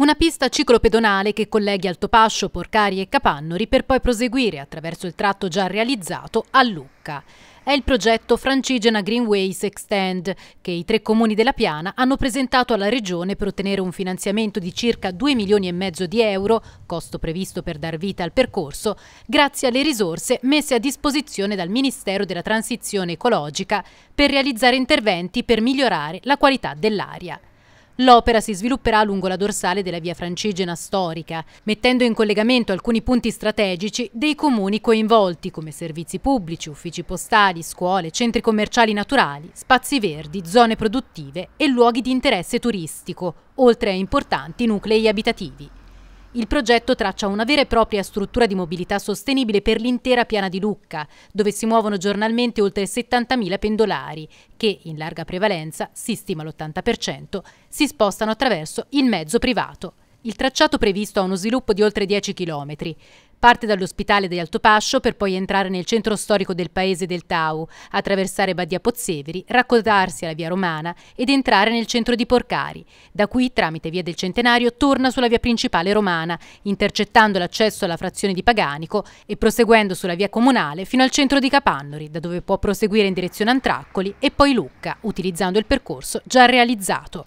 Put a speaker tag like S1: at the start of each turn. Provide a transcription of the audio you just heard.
S1: Una pista ciclopedonale che colleghi Altopascio, Porcari e Capannori per poi proseguire attraverso il tratto già realizzato a Lucca. È il progetto Francigena Greenways Extend che i tre comuni della Piana hanno presentato alla Regione per ottenere un finanziamento di circa 2 milioni e mezzo di euro, costo previsto per dar vita al percorso, grazie alle risorse messe a disposizione dal Ministero della Transizione Ecologica per realizzare interventi per migliorare la qualità dell'aria. L'opera si svilupperà lungo la dorsale della via francigena storica, mettendo in collegamento alcuni punti strategici dei comuni coinvolti come servizi pubblici, uffici postali, scuole, centri commerciali naturali, spazi verdi, zone produttive e luoghi di interesse turistico, oltre a importanti nuclei abitativi. Il progetto traccia una vera e propria struttura di mobilità sostenibile per l'intera piana di Lucca, dove si muovono giornalmente oltre 70.000 pendolari, che in larga prevalenza, si stima l'80%, si spostano attraverso il mezzo privato. Il tracciato previsto ha uno sviluppo di oltre 10 km. Parte dall'ospitale di Altopascio per poi entrare nel centro storico del paese del Tau, attraversare Badia Pozzeveri, raccodarsi alla via Romana ed entrare nel centro di Porcari. Da qui, tramite via del Centenario, torna sulla via principale romana, intercettando l'accesso alla frazione di Paganico e proseguendo sulla via comunale fino al centro di Capannori, da dove può proseguire in direzione Antraccoli e poi Lucca, utilizzando il percorso già realizzato.